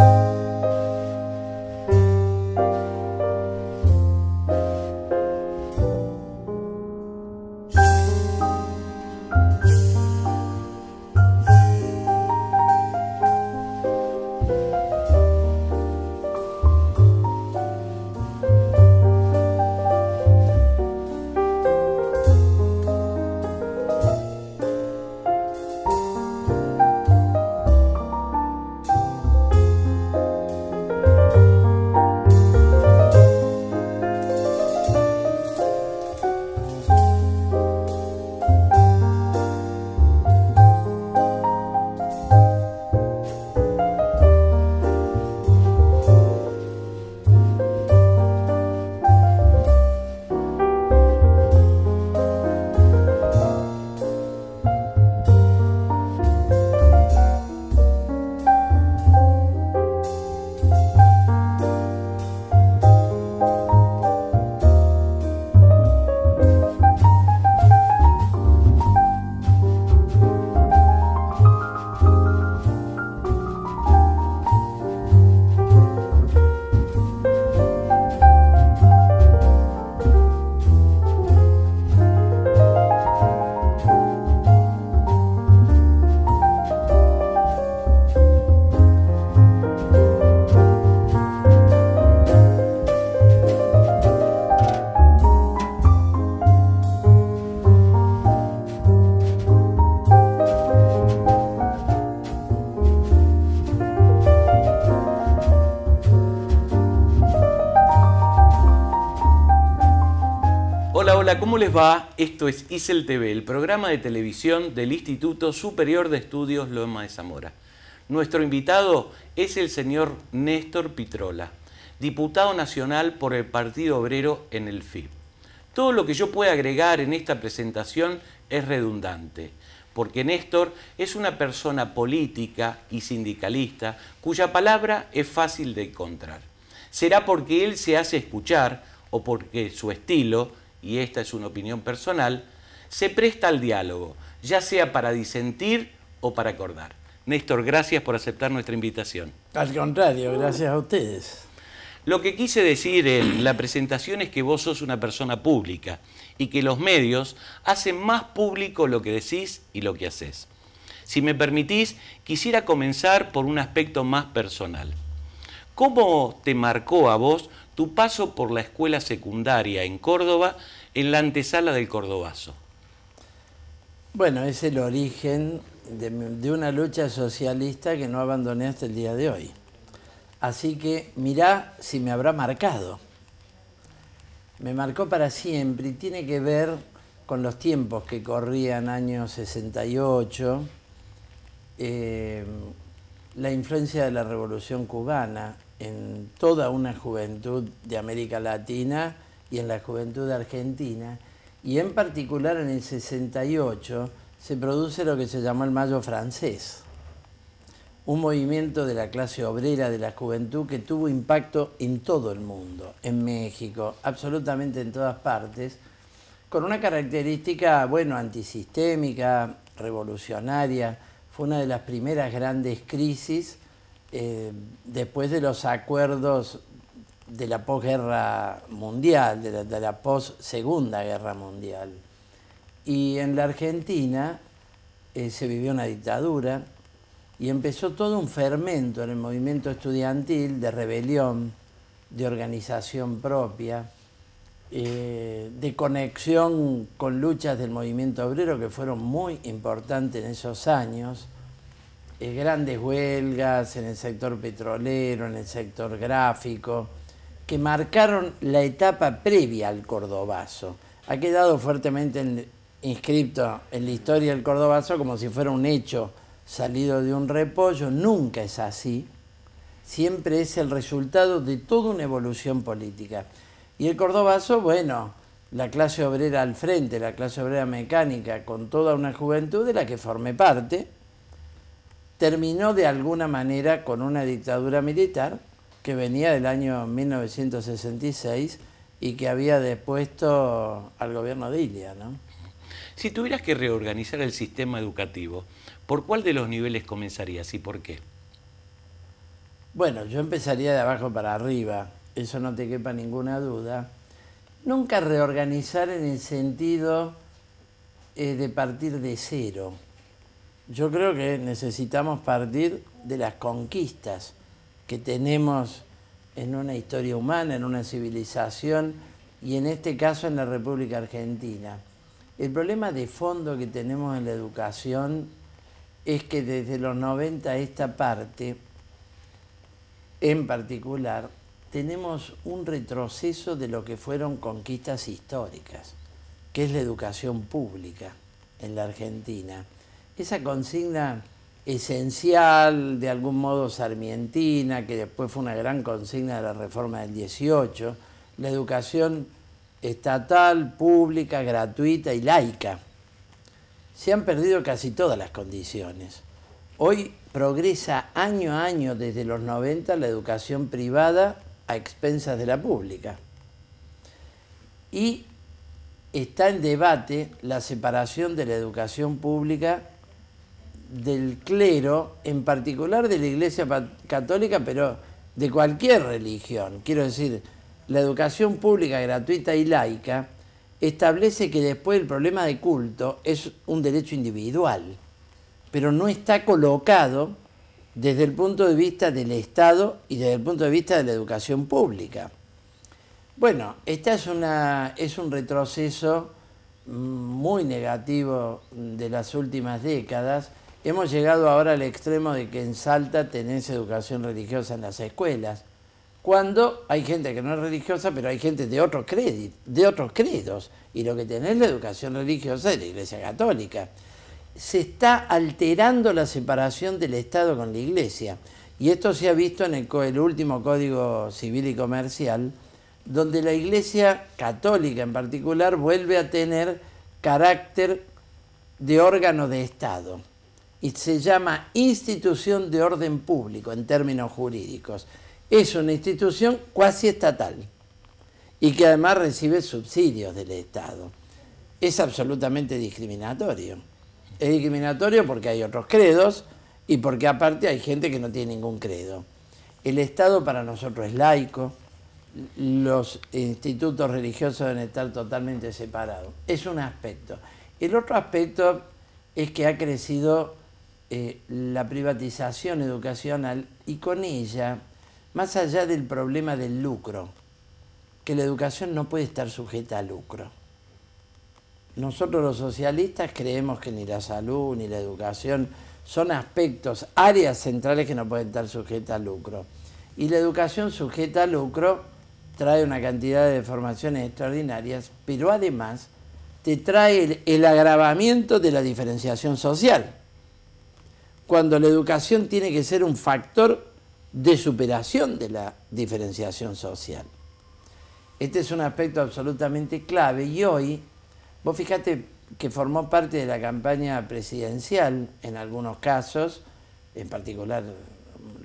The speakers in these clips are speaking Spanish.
Thank you. Hola, ¿cómo les va? Esto es ISEL TV, el programa de televisión del Instituto Superior de Estudios Loma de Zamora. Nuestro invitado es el señor Néstor Pitrola, diputado nacional por el Partido Obrero en el FIB. Todo lo que yo pueda agregar en esta presentación es redundante, porque Néstor es una persona política y sindicalista cuya palabra es fácil de encontrar. Será porque él se hace escuchar o porque su estilo y esta es una opinión personal, se presta al diálogo, ya sea para disentir o para acordar. Néstor, gracias por aceptar nuestra invitación. Al contrario, gracias a ustedes. Lo que quise decir en la presentación es que vos sos una persona pública y que los medios hacen más público lo que decís y lo que haces. Si me permitís, quisiera comenzar por un aspecto más personal. ¿Cómo te marcó a vos tu paso por la escuela secundaria en Córdoba en la antesala del Cordobazo. Bueno, es el origen de, una lucha socialista que no abandoné hasta el día de hoy. Así que mirá si me habrá marcado. Me marcó para siempre y tiene que ver con los tiempos que corrían años 68, eh, la influencia de la Revolución Cubana, en toda una juventud de América Latina y en la juventud argentina, y en particular en el 68 se produce lo que se llamó el Mayo francés, un movimiento de la clase obrera de la juventud que tuvo impacto en todo el mundo, en México, absolutamente en todas partes, con una característica, bueno, antisistémica, revolucionaria, fue una de las primeras grandes crisis eh, después de los acuerdos de la posguerra mundial, de la, possegunda guerra mundial. Y en la Argentina eh, se vivió una dictadura y empezó todo un fermento en el movimiento estudiantil de rebelión, de organización propia, eh, de conexión con luchas del movimiento obrero que fueron muy importantes en esos años. Eh, grandes huelgas en el sector petrolero, en el sector gráfico, que marcaron la etapa previa al Cordobazo. Ha quedado fuertemente inscripto en la historia del Cordobazo como si fuera un hecho salido de un repollo, nunca es así, siempre es el resultado de toda una evolución política. Y el Cordobazo, bueno, la clase obrera al frente, la clase obrera mecánica, con toda una juventud de la que formé parte, terminó de alguna manera con una dictadura militar que venía del año 1966 y que había depuesto al gobierno de Ilia. ¿no? Si tuvieras que reorganizar el sistema educativo, ¿por cuál de los niveles comenzarías y por qué? Bueno, yo empezaría de abajo para arriba, eso no te quepa ninguna duda. Nunca reorganizar en el sentido eh, de partir de cero yo creo que necesitamos partir de las conquistas que tenemos en una historia humana, en una civilización y en este caso en la República Argentina. El problema de fondo que tenemos en la educación es que desde los 90 esta parte, en particular, tenemos un retroceso de lo que fueron conquistas históricas, que es la educación pública en la Argentina esa consigna esencial, de algún modo sarmientina, que después fue una gran consigna de la reforma del 18, la educación estatal, pública, gratuita y laica. Se han perdido casi todas las condiciones. Hoy progresa año a año desde los 90 la educación privada a expensas de la pública. Y está en debate la separación de la educación pública del clero, en particular de la Iglesia Católica, pero de cualquier religión. Quiero decir, la educación pública, gratuita y laica establece que después el problema de culto es un derecho individual, pero no está colocado desde el punto de vista del Estado y desde el punto de vista de la educación pública. Bueno, esta es, una, es un retroceso mm, muy negativo de las últimas décadas Hemos llegado ahora al extremo de que en Salta tenés educación religiosa en las escuelas, cuando hay gente que no es religiosa, pero hay gente de otros de otros credos, y lo que tenés la educación religiosa es la Iglesia Católica. Se está alterando la separación del Estado con la Iglesia. Y esto se ha visto en el, último Código Civil y Comercial, donde la Iglesia Católica en particular vuelve a tener carácter de órgano de Estado y se llama institución de orden público en términos jurídicos. Es una institución cuasi estatal y que además recibe subsidios del Estado. Es absolutamente discriminatorio. Es discriminatorio porque hay otros credos y porque aparte hay gente que no tiene ningún credo. El Estado para nosotros es laico, los institutos religiosos deben estar totalmente separados. Es un aspecto. El otro aspecto es que ha crecido eh, la privatización educacional y con ella, más allá del problema del lucro, que la educación no puede estar sujeta a lucro. Nosotros los socialistas creemos que ni la salud ni la educación son aspectos, áreas centrales que no pueden estar sujetas a lucro. Y la educación sujeta a lucro trae una cantidad de deformaciones extraordinarias, pero además te trae el agravamiento de la diferenciación social cuando la educación tiene que ser un factor de superación de la diferenciación social. Este es un aspecto absolutamente clave y hoy, vos fíjate que formó parte de la campaña presidencial en algunos casos, en particular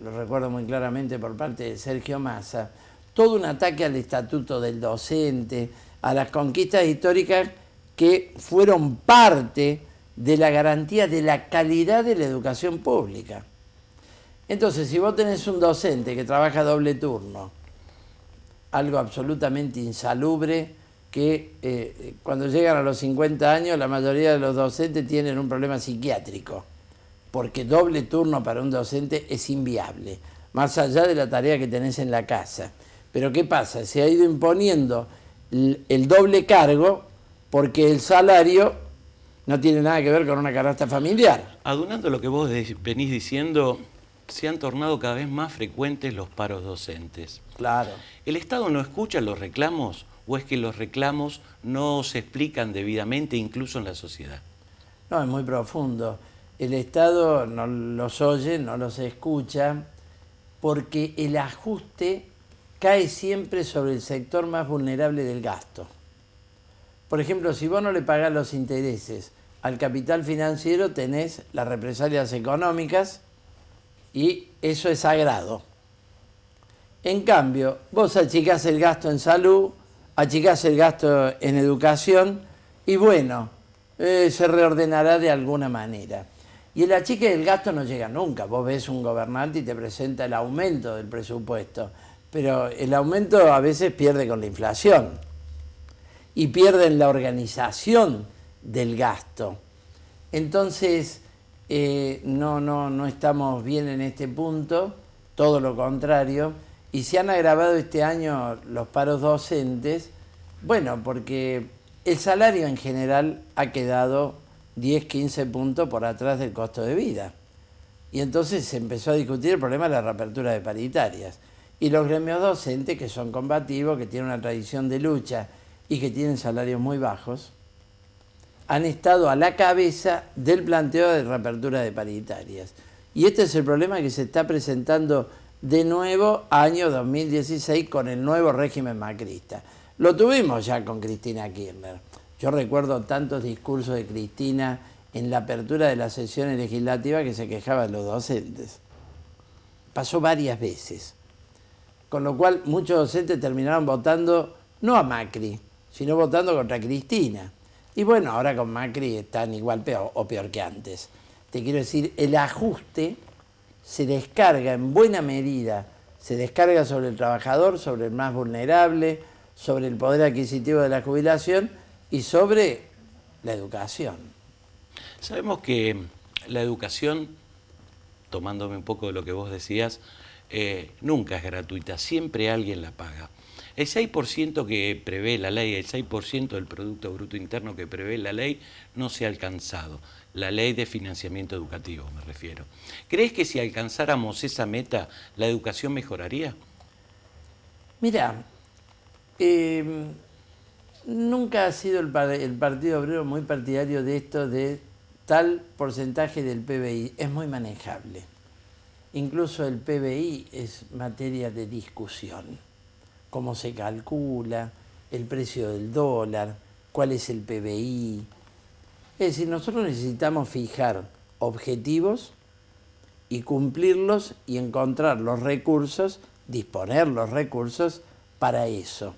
lo recuerdo muy claramente por parte de Sergio Massa, todo un ataque al estatuto del docente, a las conquistas históricas que fueron parte de la garantía de la calidad de la educación pública. Entonces, si vos tenés un docente que trabaja doble turno, algo absolutamente insalubre, que eh, cuando llegan a los 50 años la mayoría de los docentes tienen un problema psiquiátrico, porque doble turno para un docente es inviable, más allá de la tarea que tenés en la casa. Pero ¿qué pasa? Se ha ido imponiendo el doble cargo porque el salario no tiene nada que ver con una canasta familiar. Adunando lo que vos venís diciendo, se han tornado cada vez más frecuentes los paros docentes. Claro. ¿El Estado no escucha los reclamos o es que los reclamos no se explican debidamente incluso en la sociedad? No, es muy profundo. El Estado no los oye, no los escucha, porque el ajuste cae siempre sobre el sector más vulnerable del gasto. Por ejemplo, si vos no le pagás los intereses al capital financiero, tenés las represalias económicas y eso es sagrado. En cambio, vos achicás el gasto en salud, achicás el gasto en educación y bueno, eh, se reordenará de alguna manera. Y el achique del gasto no llega nunca. Vos ves un gobernante y te presenta el aumento del presupuesto, pero el aumento a veces pierde con la inflación y pierden la organización del gasto. Entonces, eh, no, no, no estamos bien en este punto, todo lo contrario, y se han agravado este año los paros docentes, bueno, porque el salario en general ha quedado 10, 15 puntos por atrás del costo de vida. Y entonces se empezó a discutir el problema de la reapertura de paritarias. Y los gremios docentes, que son combativos, que tienen una tradición de lucha y que tienen salarios muy bajos, han estado a la cabeza del planteo de reapertura de paritarias. Y este es el problema que se está presentando de nuevo año 2016 con el nuevo régimen macrista. Lo tuvimos ya con Cristina Kirchner. Yo recuerdo tantos discursos de Cristina en la apertura de las sesiones legislativas que se quejaban los docentes. Pasó varias veces. Con lo cual muchos docentes terminaron votando no a Macri, sino votando contra Cristina. Y bueno, ahora con Macri están igual peor, o peor que antes. Te quiero decir, el ajuste se descarga en buena medida, se descarga sobre el trabajador, sobre el más vulnerable, sobre el poder adquisitivo de la jubilación y sobre la educación. Sabemos que la educación, tomándome un poco de lo que vos decías, eh, nunca es gratuita, siempre alguien la paga. El 6% que prevé la ley, el 6% del Producto Bruto Interno que prevé la ley, no se ha alcanzado. La ley de financiamiento educativo, me refiero. ¿Crees que si alcanzáramos esa meta, la educación mejoraría? Mira, em, nunca ha sido el Partido Obrero muy partidario de esto de tal porcentaje del PBI. Es muy manejable. Incluso el PBI es materia de discusión cómo se calcula, el precio del dólar, cuál es el PBI. Es decir, nosotros necesitamos fijar objetivos y cumplirlos y encontrar los recursos, disponer los recursos para eso.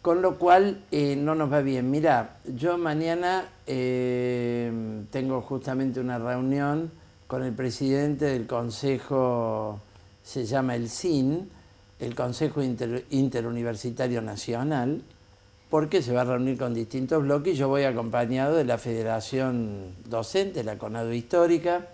Con lo cual eh, no nos va bien. Mirá, yo mañana eh, tengo justamente una reunión con el presidente del Consejo, se llama el CIN, el Consejo Interuniversitario Nacional, porque se va a reunir con distintos bloques. y Yo voy acompañado de la Federación Docente, la Conadu Histórica,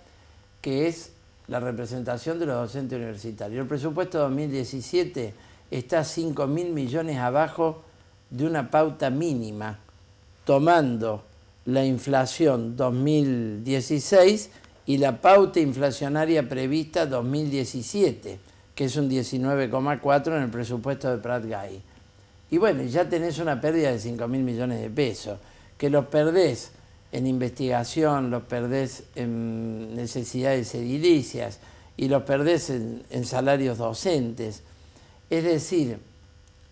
que es la representación de los docentes universitarios. El presupuesto 2017 está 5 mil millones abajo de una pauta mínima, tomando la inflación 2016 y la pauta inflacionaria prevista 2017 que es un 19,4 en el presupuesto de Prat Gay. Y bueno, ya tenés una pérdida de 5 mil millones de pesos, que los perdés en investigación, los perdés en necesidades edilicias y los perdés en, salarios docentes. Es decir,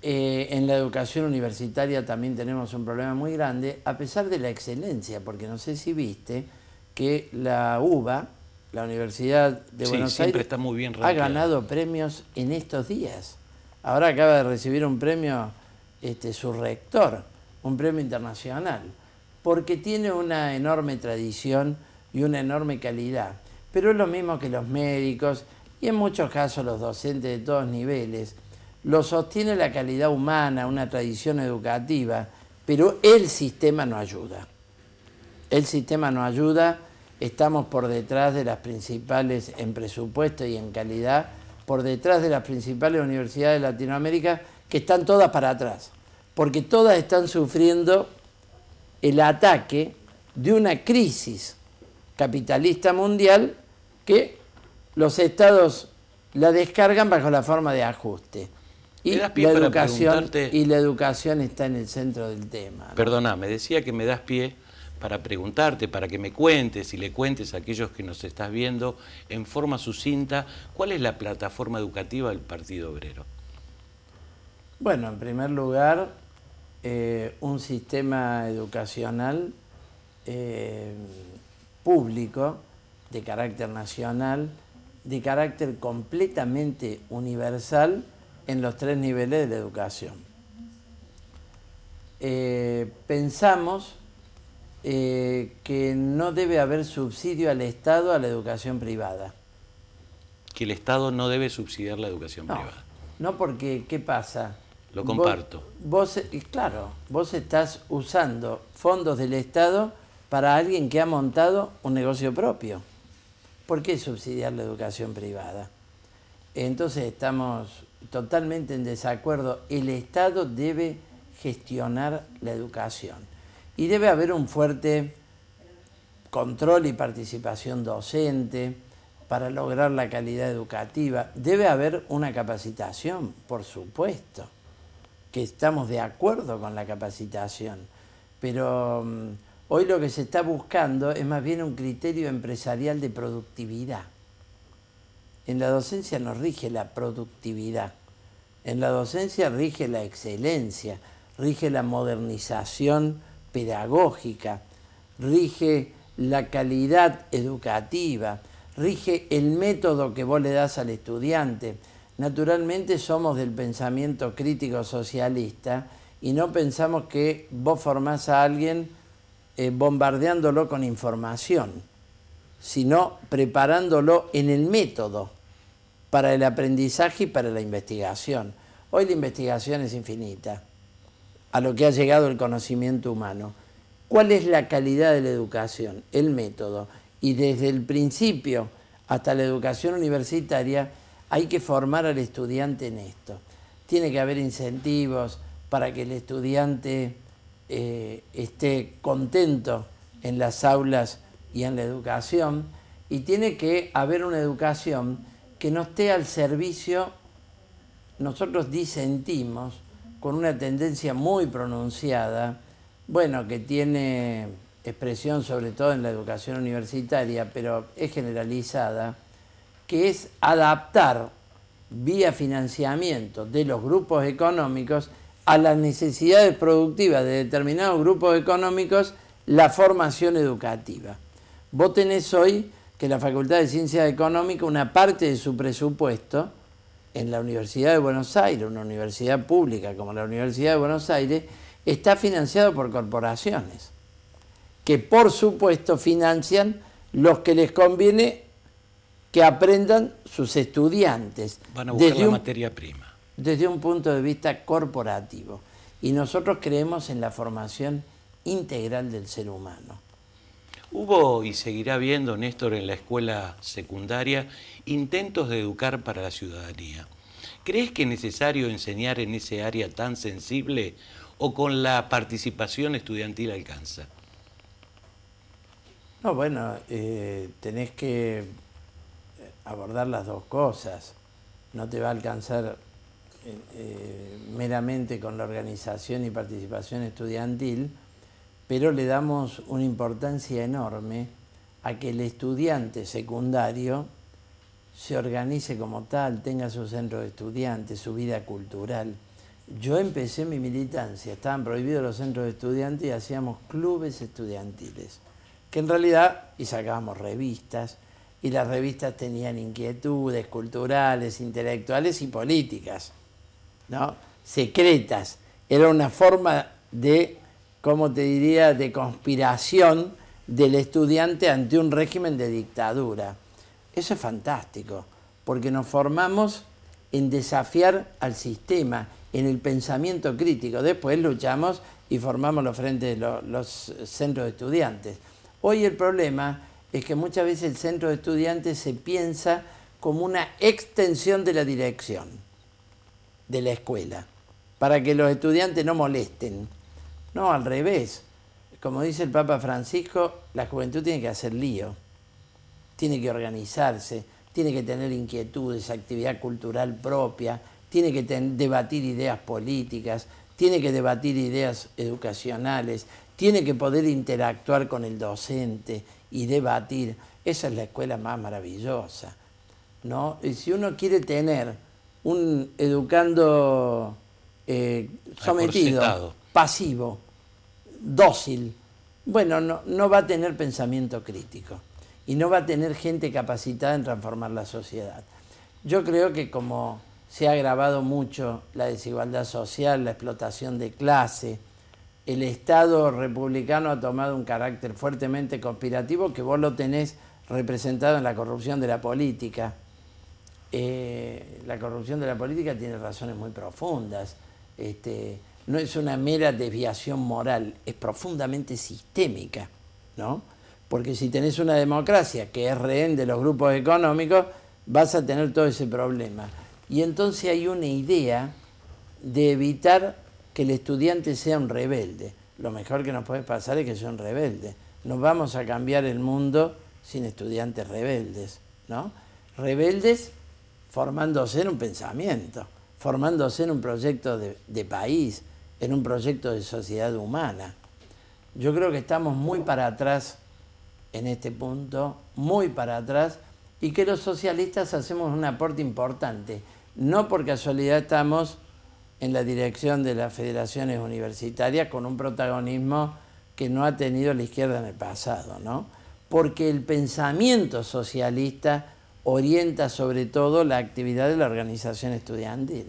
eh, en la educación universitaria también tenemos un problema muy grande, a pesar de la excelencia, porque no sé si viste que la UBA, la Universidad de Buenos Aires ha ganado premios en estos días. Ahora acaba de recibir un premio este, su rector, un premio internacional, porque tiene una enorme tradición y una enorme calidad. Pero es lo mismo que los médicos y en muchos casos los docentes de todos niveles. Lo sostiene la calidad humana, una tradición educativa, pero el sistema no ayuda. El sistema no ayuda estamos por detrás de las principales en presupuesto y en calidad, por detrás de las principales universidades de Latinoamérica, que están todas para atrás, porque todas están sufriendo el ataque de una crisis capitalista mundial que los estados la descargan bajo la forma de ajuste. Y la, educación, y la educación está en el centro del tema. Perdona, me decía que me das pie para preguntarte, para que me cuentes y le cuentes a aquellos que nos estás viendo en forma sucinta, ¿cuál es la plataforma educativa del Partido Obrero? Bueno, en primer lugar, eh, un sistema educacional eh, público de carácter nacional, de carácter completamente universal en los tres niveles de la educación. Eh, pensamos eh, que no debe haber subsidio al Estado a la educación privada. Que el Estado no debe subsidiar la educación privada. No, porque ¿qué pasa? Lo comparto. vos, eh, claro, vos estás usando fondos del Estado para alguien que ha montado un negocio propio. ¿Por qué subsidiar la educación privada? Entonces estamos totalmente en desacuerdo. El Estado debe gestionar la educación. Y debe haber un fuerte control y participación docente para lograr la calidad educativa. Debe haber una capacitación, por supuesto, que estamos de acuerdo con la capacitación, pero mm, hoy lo que se está buscando es más bien un criterio empresarial de productividad. En la docencia nos rige la productividad, en la docencia rige la excelencia, rige la modernización pedagógica, rige la calidad educativa, rige el método que vos le das al estudiante. Naturalmente somos del pensamiento crítico socialista y no pensamos que vos formás a alguien eh, bombardeándolo con información, sino preparándolo en el método para el aprendizaje y para la investigación. Hoy la investigación es infinita a lo que ha llegado el conocimiento humano. ¿Cuál es la calidad de la educación? El método. Y desde el principio hasta la educación universitaria hay que formar al estudiante en esto. Tiene que haber incentivos para que el estudiante eh, esté contento en las aulas y en la educación. Y tiene que haber una educación que no esté al servicio, nosotros disentimos, con una tendencia muy pronunciada, bueno, que tiene expresión sobre todo en la educación universitaria, pero es generalizada, que es adaptar vía financiamiento de los grupos económicos a las necesidades productivas de determinados grupos económicos la formación educativa. Vos tenés hoy que la Facultad de Ciencias Económicas, una parte de su presupuesto, en la Universidad de Buenos Aires, una universidad pública como la Universidad de Buenos Aires, está financiado por corporaciones, que por supuesto financian los que les conviene que aprendan sus estudiantes. Van a buscar la materia prima. Desde un punto de vista corporativo. Y nosotros creemos en la formación integral del ser humano. Hubo y seguirá viendo, Néstor, en la escuela secundaria intentos de educar para la ciudadanía. ¿Crees que es necesario enseñar en ese área tan sensible o con la participación estudiantil alcanza? No, bueno, eh, tenés que abordar las dos cosas. No te va a alcanzar eh, eh, meramente con la organización y participación estudiantil, pero le damos una importancia enorme a que el estudiante secundario se organice como tal, tenga su centro de estudiantes, su vida cultural. Yo empecé mi militancia, estaban prohibidos los centros de estudiantes y hacíamos clubes estudiantiles, que en realidad, y sacábamos revistas, y las revistas tenían inquietudes culturales, intelectuales y políticas, ¿no? Secretas. Era una forma de como te diría, de conspiración del estudiante ante un régimen de dictadura. Eso es fantástico, porque nos formamos en desafiar al sistema, en el pensamiento crítico. Después luchamos y formamos los frentes, de los centros de estudiantes. Hoy el problema es que muchas veces el centro de estudiantes se piensa como una extensión de la dirección de la escuela, para que los estudiantes no molesten. No, al revés. Como dice el Papa Francisco, la juventud tiene que hacer lío, tiene que organizarse, tiene que tener inquietudes, actividad cultural propia, tiene que debatir ideas políticas, tiene que debatir ideas educacionales, tiene que poder interactuar con el docente y debatir. Esa es la escuela más maravillosa. ¿no? Y si uno quiere tener un educando eh, sometido, pasivo, dócil, bueno, no, va a tener pensamiento crítico y no va a tener gente capacitada en transformar la sociedad. Yo creo que como se ha agravado mucho la desigualdad social, la explotación de clase, el Estado republicano ha tomado un carácter fuertemente conspirativo que vos lo tenés representado en la corrupción de la política. Eh, la corrupción de la política tiene razones muy profundas. Este, no es una mera desviación moral, es profundamente sistémica, ¿no? Porque si tenés una democracia que es rehén de los grupos económicos, vas a tener todo ese problema. Y entonces hay una idea de evitar que el estudiante sea un rebelde. Lo mejor que nos puede pasar es que sea un rebelde. Nos vamos a cambiar el mundo sin estudiantes rebeldes, ¿no? Rebeldes formándose en un pensamiento, formándose en un proyecto de país, en un proyecto de sociedad humana. Yo creo que estamos muy para atrás en este punto, muy para atrás, y que los socialistas hacemos un aporte importante. No por casualidad estamos en la dirección de las federaciones universitarias con un protagonismo que no ha tenido la izquierda en el pasado, ¿no? Porque el pensamiento socialista orienta sobre todo la actividad de la organización estudiantil.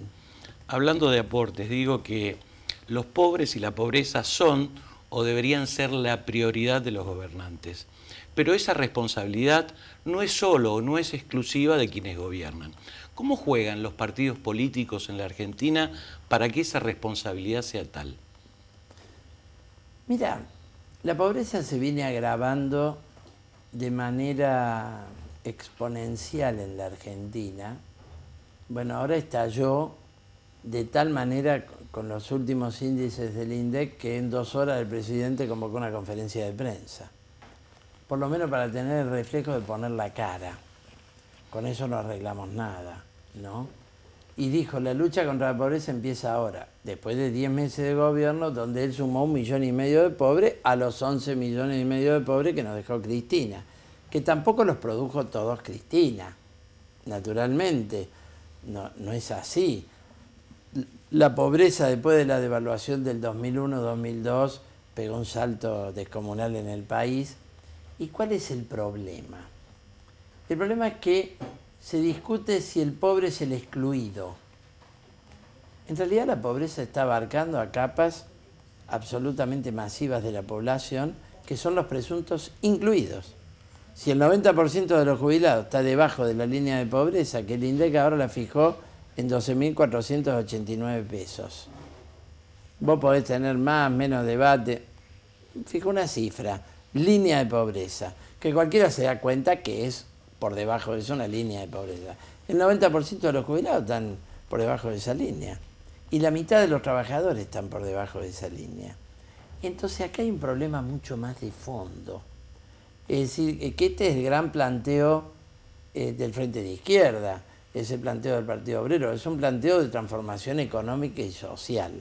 Hablando de aportes, digo que los pobres y la pobreza son o deberían ser la prioridad de los gobernantes. Pero esa responsabilidad no es solo o no es exclusiva de quienes gobiernan. ¿Cómo juegan los partidos políticos en la Argentina para que esa responsabilidad sea tal? Mira, la pobreza se viene agravando de manera exponencial en la Argentina. Bueno, ahora estalló de tal manera con los últimos índices del INDEC que en dos horas el presidente convocó una conferencia de prensa. Por lo menos para tener el reflejo de poner la cara. Con eso no arreglamos nada, ¿no? Y dijo, la lucha contra la pobreza empieza ahora, después de 10 meses de gobierno donde él sumó un millón y medio de pobres a los 11 millones y medio de pobres que nos dejó Cristina, que tampoco los produjo todos Cristina, naturalmente, no es así la pobreza después de la devaluación del 2001-2002 pegó un salto descomunal en el país. ¿Y cuál es el problema? El problema es que se discute si el pobre es el excluido. En realidad la pobreza está abarcando a capas absolutamente masivas de la población, que son los presuntos incluidos. Si el 90% de los jubilados está debajo de la línea de pobreza que el INDEC ahora la fijó en 12.489 pesos. Vos podés tener más, menos debate. Fija una cifra, línea de pobreza, que cualquiera se da cuenta que es por debajo, es una línea de pobreza. El 90% de los jubilados están por debajo de esa línea y la mitad de los trabajadores están por debajo de esa línea. Entonces acá hay un problema mucho más de fondo. Es decir, que este es el gran planteo eh, del frente de izquierda ese planteo del Partido Obrero, es un planteo de transformación económica y social.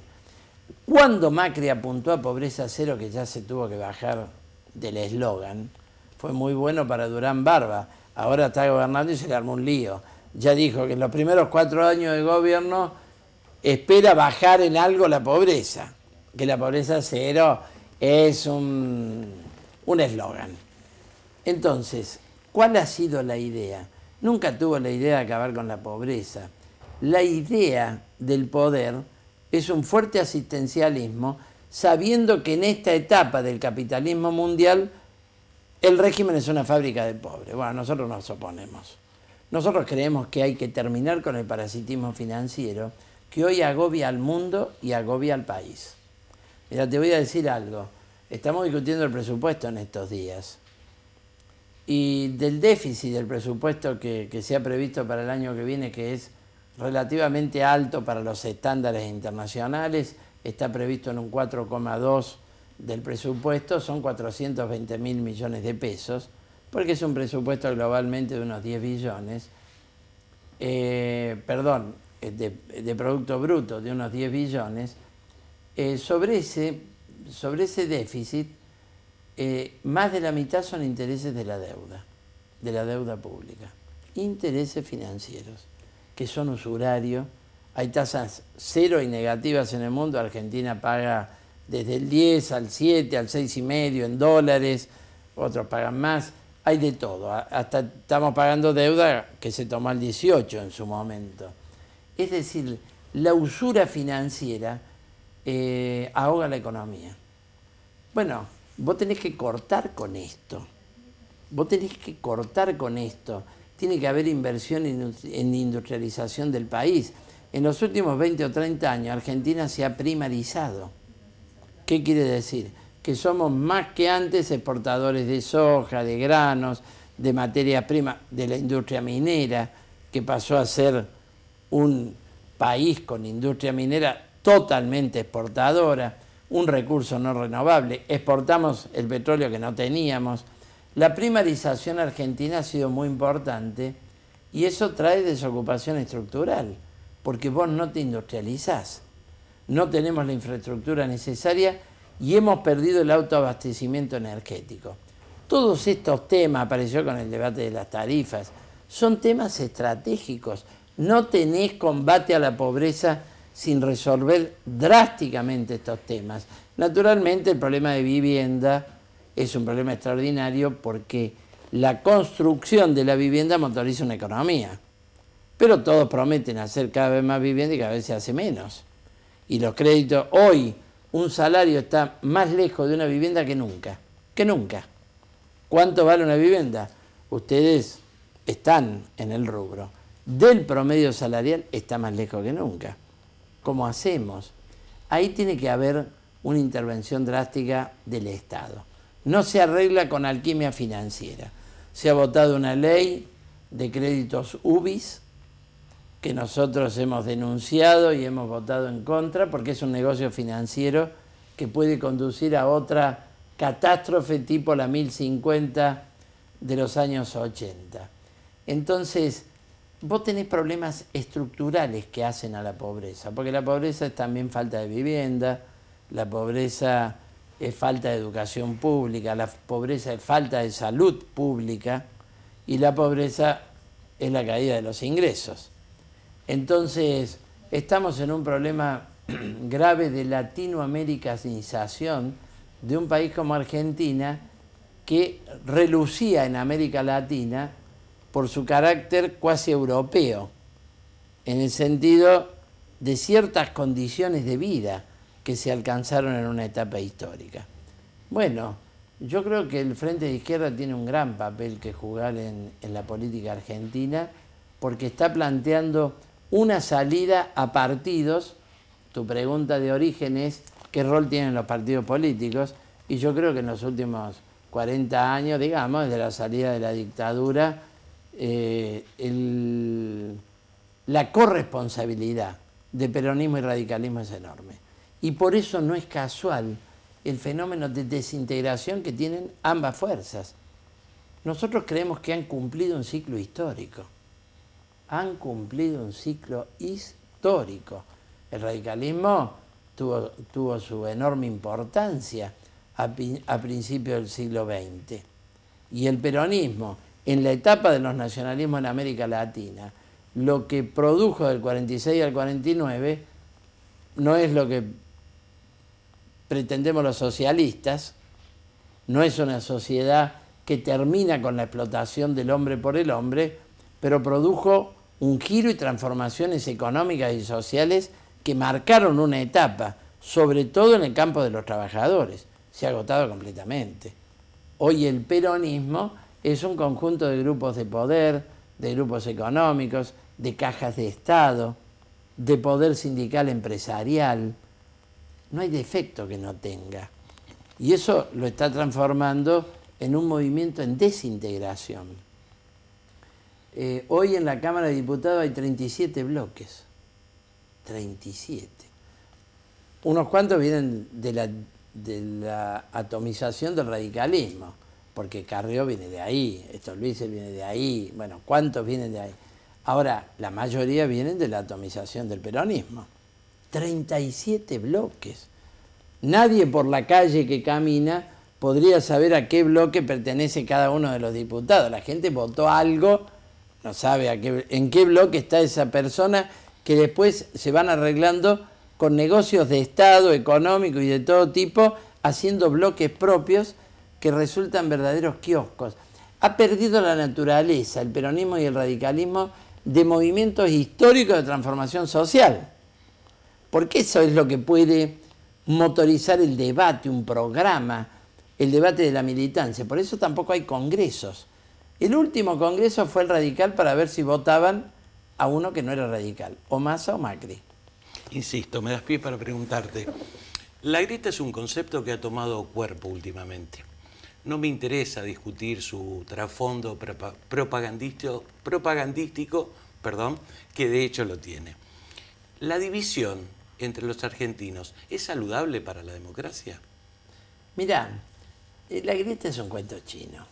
Cuando Macri apuntó a pobreza cero, que ya se tuvo que bajar del eslogan, fue muy bueno para Durán Barba. Ahora está gobernando y se le armó un lío. Ya dijo que en los primeros cuatro años de gobierno espera bajar en algo la pobreza, que la pobreza cero es un eslogan. Entonces, ¿cuál ha sido la idea? nunca tuvo la idea de acabar con la pobreza. La idea del poder es un fuerte asistencialismo, sabiendo que en esta etapa del capitalismo mundial el régimen es una fábrica de pobres. Bueno, nosotros nos oponemos. Nosotros creemos que hay que terminar con el parasitismo financiero que hoy agobia al mundo y agobia al país. Mira, te voy a decir algo. Estamos discutiendo el presupuesto en estos días y del déficit del presupuesto que, se ha previsto para el año que viene, que es relativamente alto para los estándares internacionales, está previsto en un 4,2 del presupuesto, son 420 mil millones de pesos, porque es un presupuesto globalmente de unos 10 billones, eh, perdón, de, Producto Bruto de unos 10 billones, eh, sobre, ese, sobre ese déficit eh, más de la mitad son intereses de la deuda, de la deuda pública. Intereses financieros, que son usurarios. Hay tasas cero y negativas en el mundo. Argentina paga desde el 10 al 7, al y medio en dólares. Otros pagan más. Hay de todo. Hasta estamos pagando deuda que se tomó al 18 en su momento. Es decir, la usura financiera eh, ahoga la economía. Bueno, vos tenés que cortar con esto. Vos tenés que cortar con esto. Tiene que haber inversión en industrialización del país. En los últimos 20 o 30 años Argentina se ha primarizado. ¿Qué quiere decir? Que somos más que antes exportadores de soja, de granos, de materia prima, de la industria minera, que pasó a ser un país con industria minera totalmente exportadora un recurso no renovable, exportamos el petróleo que no teníamos. La primarización argentina ha sido muy importante y eso trae desocupación estructural, porque vos no te industrializás, no tenemos la infraestructura necesaria y hemos perdido el autoabastecimiento energético. Todos estos temas, apareció con el debate de las tarifas, son temas estratégicos. No tenés combate a la pobreza sin resolver drásticamente estos temas. Naturalmente el problema de vivienda es un problema extraordinario porque la construcción de la vivienda motoriza una economía, pero todos prometen hacer cada vez más vivienda y cada vez se hace menos. Y los créditos, hoy un salario está más lejos de una vivienda que nunca, que nunca. ¿Cuánto vale una vivienda? Ustedes están en el rubro. Del promedio salarial está más lejos que nunca. ¿Cómo hacemos. Ahí tiene que haber una intervención drástica del Estado. No se arregla con alquimia financiera. Se ha votado una ley de créditos UBIS que nosotros hemos denunciado y hemos votado en contra porque es un negocio financiero que puede conducir a otra catástrofe tipo la 1050 de los años 80. Entonces, vos tenés problemas estructurales que hacen a la pobreza, porque la pobreza es también falta de vivienda, la pobreza es falta de educación pública, la pobreza es falta de salud pública y la pobreza es la caída de los ingresos. Entonces, estamos en un problema grave de latinoamericanización de un país como Argentina que relucía en América Latina por su carácter cuasi europeo, en el sentido de ciertas condiciones de vida que se alcanzaron en una etapa histórica. Bueno, yo creo que el Frente de Izquierda tiene un gran papel que jugar en, la política argentina porque está planteando una salida a partidos, tu pregunta de origen es qué rol tienen los partidos políticos, y yo creo que en los últimos 40 años, digamos, desde la salida de la dictadura, eh, la corresponsabilidad de peronismo y radicalismo es enorme. Y por eso no es casual el fenómeno de desintegración que tienen ambas fuerzas. Nosotros creemos que han cumplido un ciclo histórico. Han cumplido un ciclo histórico. El radicalismo tuvo, su enorme importancia a, a principios del siglo XX. Y el peronismo, en la etapa de los nacionalismos en América Latina, lo que produjo del 46 al 49 no es lo que pretendemos los socialistas, no es una sociedad que termina con la explotación del hombre por el hombre, pero produjo un giro y transformaciones económicas y sociales que marcaron una etapa, sobre todo en el campo de los trabajadores. Se ha agotado completamente. Hoy el peronismo es un conjunto de grupos de poder, de grupos económicos, de cajas de Estado, de poder sindical empresarial. No hay defecto que no tenga. Y eso lo está transformando en un movimiento en desintegración. Eh, hoy en la Cámara de Diputados hay 37 bloques. 37. Unos cuantos vienen de la atomización del radicalismo porque Carrió viene de ahí, estos Luises viene de ahí, bueno, ¿cuántos vienen de ahí? Ahora, la mayoría vienen de la atomización del peronismo. 37 bloques. Nadie por la calle que camina podría saber a qué bloque pertenece cada uno de los diputados. La gente votó algo, no sabe a qué, en qué bloque está esa persona, que después se van arreglando con negocios de Estado, económico y de todo tipo, haciendo bloques propios que resultan verdaderos kioscos. Ha perdido la naturaleza el peronismo y el radicalismo de movimientos históricos de transformación social. Porque eso es lo que puede motorizar el debate, un programa, el debate de la militancia. Por eso tampoco hay congresos. El último congreso fue el radical para ver si votaban a uno que no era radical, o Massa o Macri. Insisto, me das pie para preguntarte. La grita es un concepto que ha tomado cuerpo últimamente. No me interesa discutir su trasfondo propagandístico, perdón, que de hecho lo tiene. La división entre los argentinos es saludable para la democracia. Mirá, eh, la grieta es un cuento chino.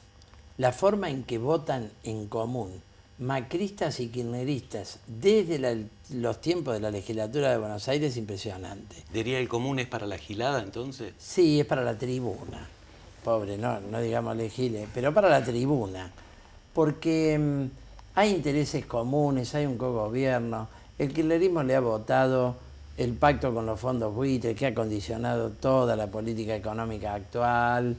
La forma en que votan en común macristas y kirchneristas desde los tiempos de la legislatura de Buenos Aires es impresionante. ¿Diría el común es para la gilada entonces? Sí, es para la tribuna pobre, no, digamos digamos pero para la tribuna, porque mm, hay intereses comunes, hay un cogobierno, el kirchnerismo le ha votado el pacto con los fondos buitres que ha condicionado toda la política económica actual,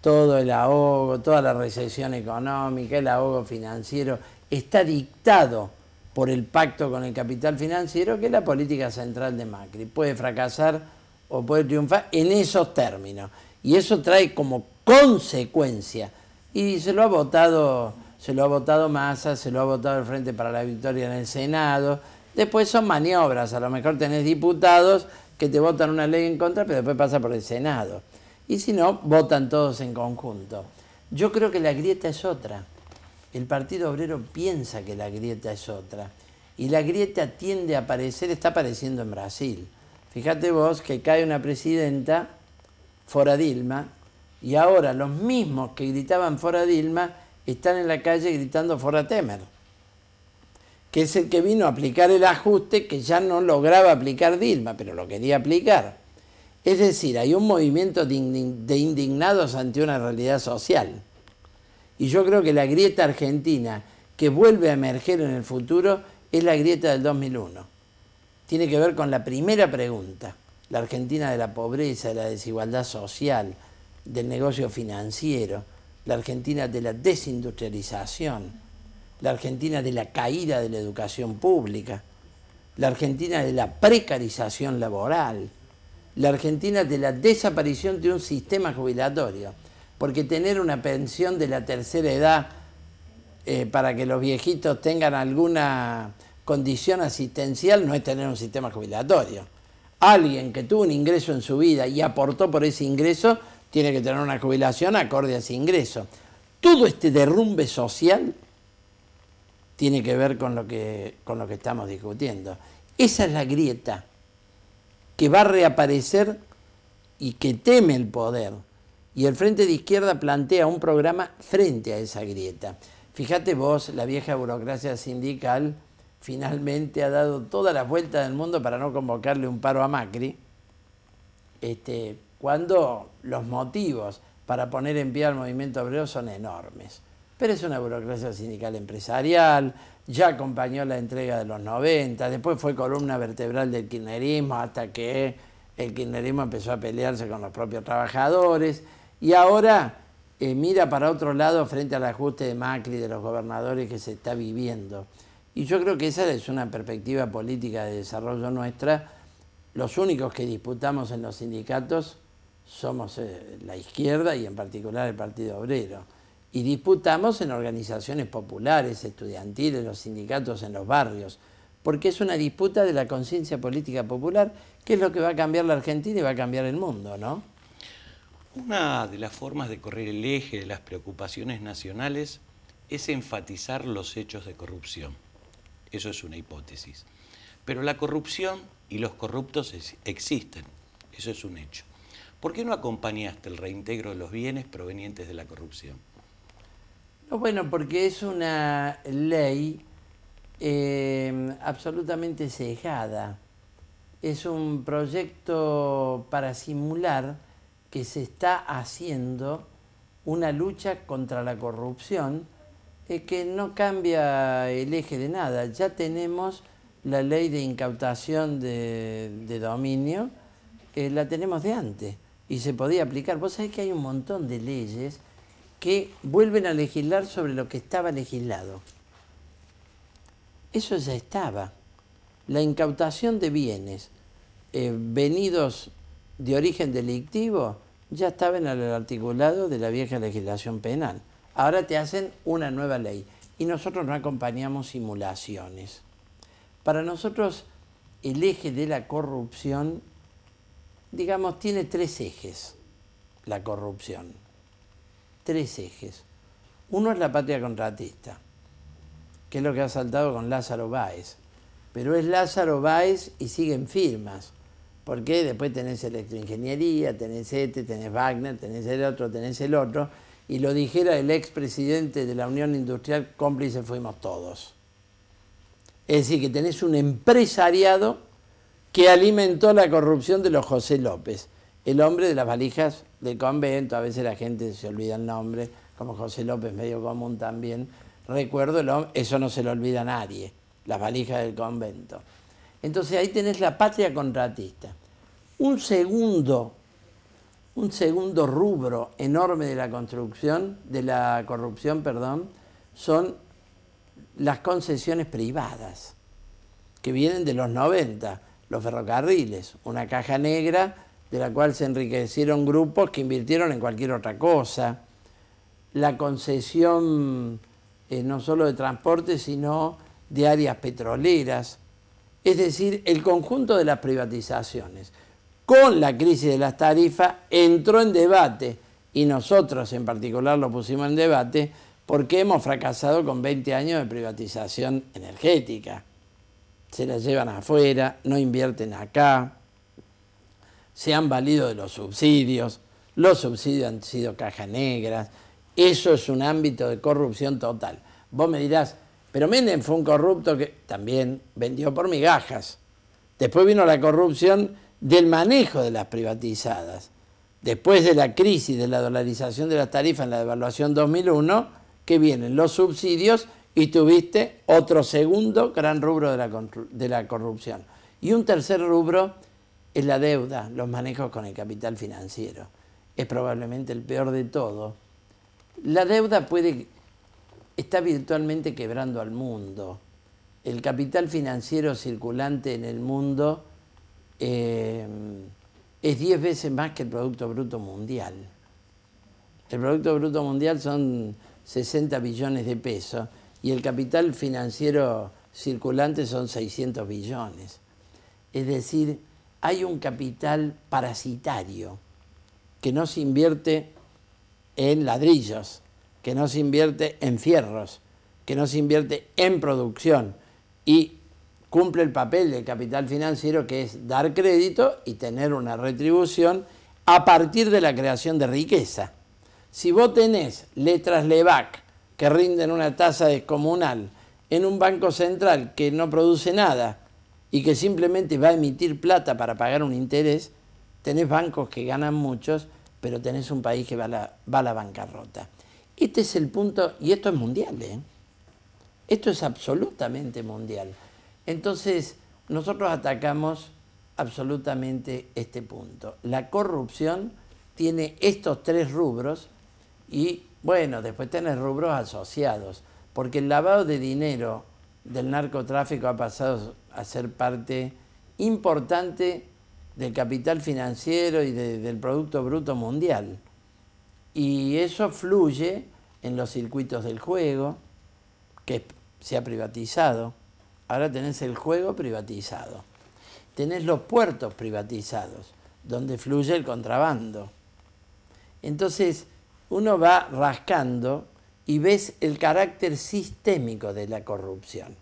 todo el ahogo, toda la recesión económica, el ahogo financiero, está dictado por el pacto con el capital financiero, que es la política central de Macri. Puede fracasar o puede triunfar en esos términos. Y eso trae como consecuencia, y se lo ha votado, se lo ha votado Massa, se lo ha votado el Frente para la Victoria en el Senado. Después son maniobras, a lo mejor tenés diputados que te votan una ley en contra, pero después pasa por el Senado. Y si no, votan todos en conjunto. Yo creo que la grieta es otra. El Partido Obrero piensa que la grieta es otra. Y la grieta tiende a aparecer, está apareciendo en Brasil. Fíjate vos que cae una presidenta Fora Dilma, y ahora los mismos que gritaban Fora Dilma están en la calle gritando Fora Temer, que es el que vino a aplicar el ajuste que ya no lograba aplicar Dilma, pero lo quería aplicar. Es decir, hay un movimiento de indignados ante una realidad social. Y yo creo que la grieta argentina que vuelve a emerger en el futuro es la grieta del 2001. Tiene que ver con la primera pregunta la Argentina de la pobreza, de la desigualdad social, del negocio financiero, la Argentina de la desindustrialización, la Argentina de la caída de la educación pública, la Argentina de la precarización laboral, la Argentina de la desaparición de un sistema jubilatorio, porque tener una pensión de la tercera edad eh, para que los viejitos tengan alguna condición asistencial no es tener un sistema jubilatorio alguien que tuvo un ingreso en su vida y aportó por ese ingreso, tiene que tener una jubilación acorde a ese ingreso. Todo este derrumbe social tiene que ver con lo que, con lo que estamos discutiendo. Esa es la grieta que va a reaparecer y que teme el poder. Y el Frente de Izquierda plantea un programa frente a esa grieta. Fíjate vos, la vieja burocracia sindical finalmente ha dado toda la vuelta del mundo para no convocarle un paro a Macri, este, cuando los motivos para poner en pie al movimiento obrero son enormes. Pero es una burocracia sindical empresarial, ya acompañó la entrega de los 90, después fue columna vertebral del kirchnerismo hasta que el kirchnerismo empezó a pelearse con los propios trabajadores y ahora eh, mira para otro lado frente al ajuste de Macri de los gobernadores que se está viviendo. Y yo creo que esa es una perspectiva política de desarrollo nuestra. Los únicos que disputamos en los sindicatos somos eh, la izquierda y en particular el Partido Obrero. Y disputamos en organizaciones populares, estudiantiles, los sindicatos en los barrios, porque es una disputa de la conciencia política popular, que es lo que va a cambiar la Argentina y va a cambiar el mundo, ¿no? Una de las formas de correr el eje de las preocupaciones nacionales es enfatizar los hechos de corrupción. Eso es una hipótesis. Pero la corrupción y los corruptos existen. Eso es un hecho. ¿Por qué no acompañaste el reintegro de los bienes provenientes de la corrupción? bueno, porque es una ley eh, absolutamente cejada. Es un proyecto para simular que se está haciendo una lucha contra la corrupción es eh, que no cambia el eje de nada. Ya tenemos la ley de incautación de, dominio, la tenemos de antes y se podía aplicar. Vos sabés que hay un montón de leyes que vuelven a legislar sobre lo que estaba legislado. Eso ya estaba. La incautación de bienes eh, venidos de origen delictivo ya estaba en el articulado de la vieja legislación penal. Ahora te hacen una nueva ley y nosotros no acompañamos simulaciones. Para nosotros el eje de la corrupción, digamos, tiene tres ejes, la corrupción. Tres ejes. Uno es la patria contratista, que es lo que ha saltado con Lázaro Báez. Pero es Lázaro Báez y siguen firmas, porque después tenés electroingeniería, tenés este, tenés Wagner, tenés el otro, tenés el otro y lo dijera el expresidente de la Unión Industrial, cómplices fuimos todos. Es decir, que tenés un empresariado que alimentó la corrupción de los José López, el hombre de las valijas del convento, a veces la gente se olvida el nombre, como José López, medio común también. Recuerdo, eso no se lo olvida a nadie, las valijas del convento. Entonces ahí tenés la patria contratista. Un segundo un segundo rubro enorme de la construcción, de la corrupción, perdón, son las concesiones privadas, que vienen de los 90, los ferrocarriles, una caja negra de la cual se enriquecieron grupos que invirtieron en cualquier otra cosa, la concesión eh, no solo de transporte, sino de áreas petroleras, es decir, el conjunto de las privatizaciones con la crisis de las tarifas entró en debate y nosotros en particular lo pusimos en debate porque hemos fracasado con 20 años de privatización energética. Se la llevan afuera, no invierten acá, se han valido de los subsidios, los subsidios han sido cajas negras, eso es un ámbito de corrupción total. Vos me dirás, pero Menden fue un corrupto que también vendió por migajas. Después vino la corrupción del manejo de las privatizadas, después de la crisis de la dolarización de las tarifas en la devaluación 2001, que vienen los subsidios y tuviste otro segundo gran rubro de la, de la corrupción. Y un tercer rubro es la deuda, los manejos con el capital financiero. Es probablemente el peor de todo. La deuda puede está virtualmente quebrando al mundo. El capital financiero circulante en el mundo eh, es 10 veces más que el Producto Bruto Mundial. El Producto Bruto Mundial son 60 billones de pesos y el capital financiero circulante son 600 billones. Es decir, hay un capital parasitario que no se invierte en ladrillos, que no se invierte en fierros, que no se invierte en producción y cumple el papel del capital financiero que es dar crédito y tener una retribución a partir de la creación de riqueza. Si vos tenés letras LEVAC que rinden una tasa descomunal en un banco central que no produce nada y que simplemente va a emitir plata para pagar un interés, tenés bancos que ganan muchos, pero tenés un país que va a la, va a la bancarrota. Este es el punto, y esto es mundial, ¿eh? esto es absolutamente mundial. Entonces, nosotros atacamos absolutamente este punto. La corrupción tiene estos tres rubros y, bueno, después tiene rubros asociados, porque el lavado de dinero del narcotráfico ha pasado a ser parte importante del capital financiero y del Producto Bruto Mundial. Y eso fluye en los circuitos del juego, que se ha privatizado, Ahora tenés el juego privatizado. Tenés los puertos privatizados, donde fluye el contrabando. Entonces, uno va rascando y ves el carácter sistémico de la corrupción.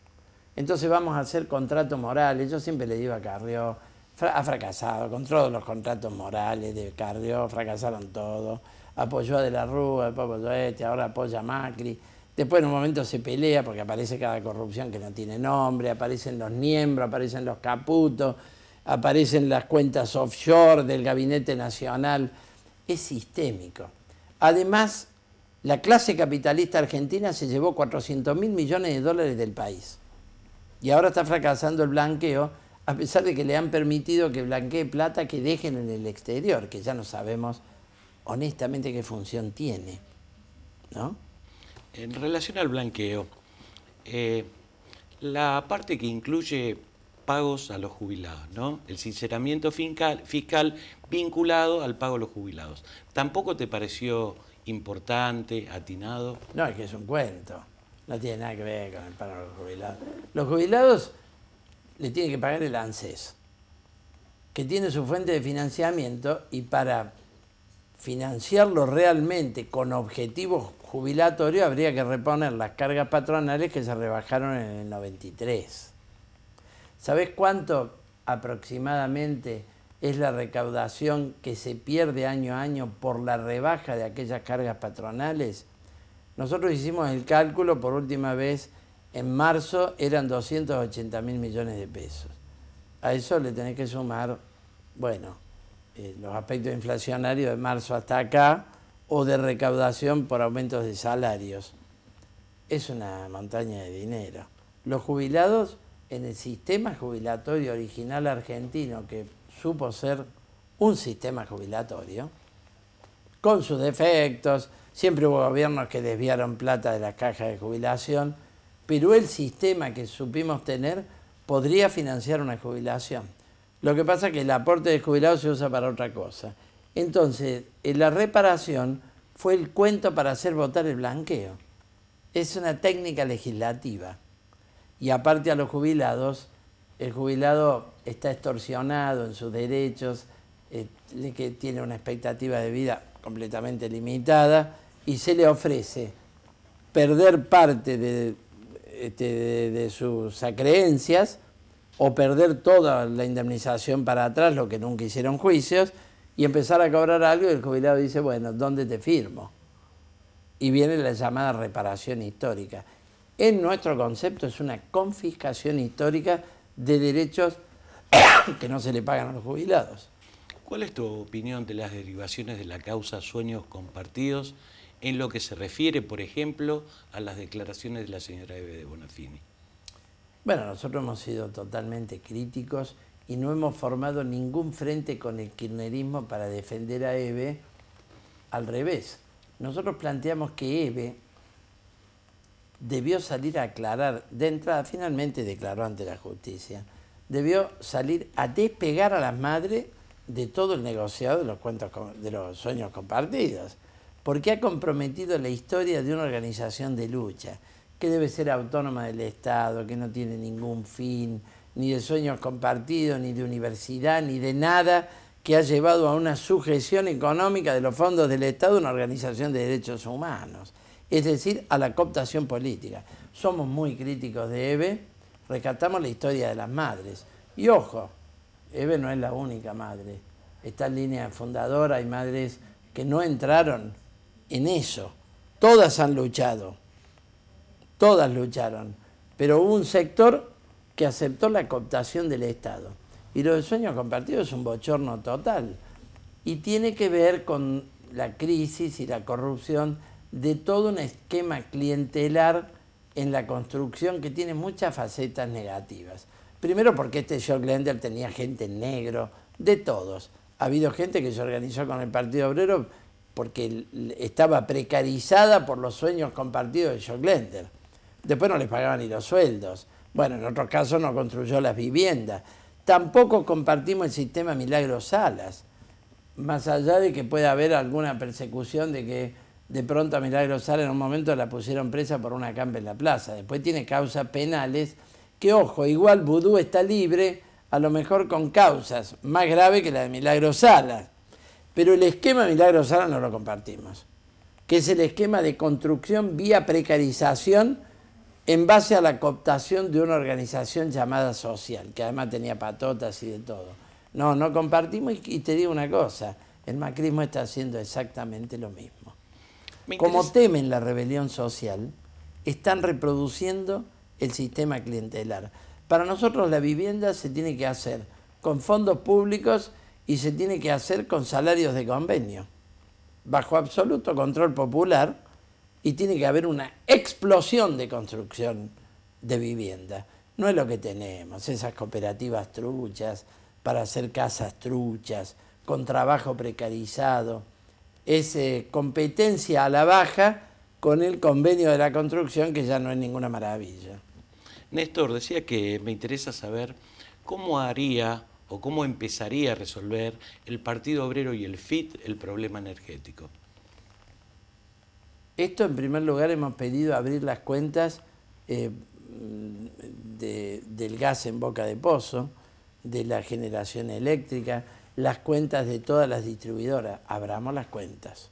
Entonces vamos a hacer contratos morales. Yo siempre le digo a Carrió, ha fracasado con todos los contratos morales de Carrió, fracasaron todos. Apoyó a De la Rúa, apoyó a este, ahora apoya a Macri. Después en un momento se pelea porque aparece cada corrupción que no tiene nombre, aparecen los miembros, aparecen los caputos, aparecen las cuentas offshore del gabinete nacional. Es sistémico. Además, la clase capitalista argentina se llevó 400 mil millones de dólares del país. Y ahora está fracasando el blanqueo, a pesar de que le han permitido que blanquee plata que dejen en el exterior, que ya no sabemos honestamente qué función tiene. ¿No? En relación al blanqueo, eh, la parte que incluye pagos a los jubilados, ¿no? El sinceramiento fiscal, fiscal vinculado al pago a los jubilados. ¿Tampoco te pareció importante, atinado? No, es que es un cuento. No tiene nada que ver con el pago a los jubilados. Los jubilados le tienen que pagar el ANSES, que tiene su fuente de financiamiento y para financiarlo realmente con objetivos jubilatorio habría que reponer las cargas patronales que se rebajaron en el 93. ¿Sabes cuánto aproximadamente es la recaudación que se pierde año a año por la rebaja de aquellas cargas patronales? Nosotros hicimos el cálculo por última vez en marzo, eran 280 mil millones de pesos. A eso le tenés que sumar, bueno, eh, los aspectos inflacionarios de marzo hasta acá, o de recaudación por aumentos de salarios. Es una montaña de dinero. Los jubilados en el sistema jubilatorio original argentino, que supo ser un sistema jubilatorio, con sus defectos, siempre hubo gobiernos que desviaron plata de las cajas de jubilación, pero el sistema que supimos tener podría financiar una jubilación. Lo que pasa es que el aporte de jubilados se usa para otra cosa. Entonces, eh, la reparación fue el cuento para hacer votar el blanqueo. Es una técnica legislativa. Y aparte a los jubilados, el jubilado está extorsionado en sus derechos, eh, que tiene una expectativa de vida completamente limitada, y se le ofrece perder parte este, de, de sus acreencias o perder toda la indemnización para atrás, lo que nunca hicieron juicios, y empezar a cobrar algo y el jubilado dice, bueno, ¿dónde te firmo? Y viene la llamada reparación histórica. En nuestro concepto es una confiscación histórica de derechos que no se le pagan a los jubilados. ¿Cuál es tu opinión de las derivaciones de la causa sueños compartidos en lo que se refiere, por ejemplo, a las declaraciones de la señora Eve de Bonafini? Bueno, nosotros hemos sido totalmente críticos y no hemos formado ningún frente con el kirchnerismo para defender a eve Al revés, nosotros planteamos que eve debió salir a aclarar, de entrada finalmente declaró ante la justicia, debió salir a despegar a las madres de todo el negociado de los, cuentos, de los sueños compartidos, porque ha comprometido la historia de una organización de lucha, que debe ser autónoma del Estado, que no tiene ningún fin, ni de sueños compartidos, ni de universidad, ni de nada que ha llevado a una sujeción económica de los fondos del Estado a una organización de derechos humanos, es decir, a la cooptación política. Somos muy críticos de EVE, rescatamos la historia de las madres. Y ojo, EVE no es la única madre. Está en línea fundadora, hay madres que no entraron en eso. Todas han luchado, todas lucharon, pero hubo un sector que aceptó la cooptación del Estado. Y lo de sueños compartidos es un bochorno total. Y tiene que ver con la crisis y la corrupción de todo un esquema clientelar en la construcción que tiene muchas facetas negativas. Primero porque este George Lender tenía gente negro, de todos. Ha habido gente que se organizó con el Partido Obrero porque estaba precarizada por los sueños compartidos de George Lender. Después no les pagaban ni los sueldos. Bueno, en otros casos no construyó las viviendas. Tampoco compartimos el sistema Milagro Salas, más allá de que pueda haber alguna persecución de que de pronto a Milagro Salas en un momento la pusieron presa por una campa en la plaza. Después tiene causas penales, que ojo, igual Vudú está libre, a lo mejor con causas más graves que la de Milagro Salas. Pero el esquema Milagro Salas no lo compartimos, que es el esquema de construcción vía precarización en base a la cooptación de una organización llamada social, que además tenía patotas y de todo. No, no compartimos y, te digo una cosa, el macrismo está haciendo exactamente lo mismo. Como temen la rebelión social, están reproduciendo el sistema clientelar. Para nosotros la vivienda se tiene que hacer con fondos públicos y se tiene que hacer con salarios de convenio, bajo absoluto control popular y tiene que haber una explosión de construcción de vivienda. No es lo que tenemos, esas cooperativas truchas para hacer casas truchas, con trabajo precarizado. Es eh, competencia a la baja con el convenio de la construcción, que ya no es ninguna maravilla. Néstor, decía que me interesa saber cómo haría o cómo empezaría a resolver el Partido Obrero y el FIT el problema energético. Esto en primer lugar hemos pedido abrir las cuentas eh, del gas en boca de pozo, de la generación eléctrica, las cuentas de todas las distribuidoras. Abramos las cuentas.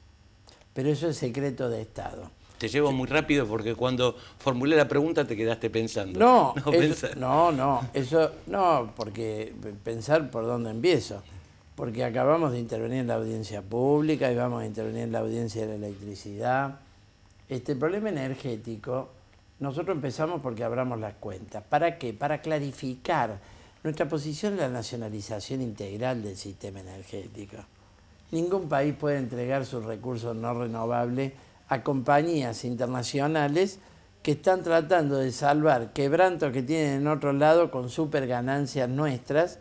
Pero eso es secreto de Estado. Te llevo muy rápido porque cuando formulé la pregunta te quedaste pensando. No, no, no, eso no, porque pensar por dónde empiezo. Porque acabamos de intervenir en la audiencia pública y vamos a intervenir en la audiencia de la electricidad. Este problema energético, nosotros empezamos porque abramos las cuentas. ¿Para qué? Para clarificar nuestra posición de la nacionalización integral del sistema energético. Ningún país puede entregar sus recursos no renovables a compañías internacionales que están tratando de salvar quebrantos que tienen en otro lado con super ganancias nuestras,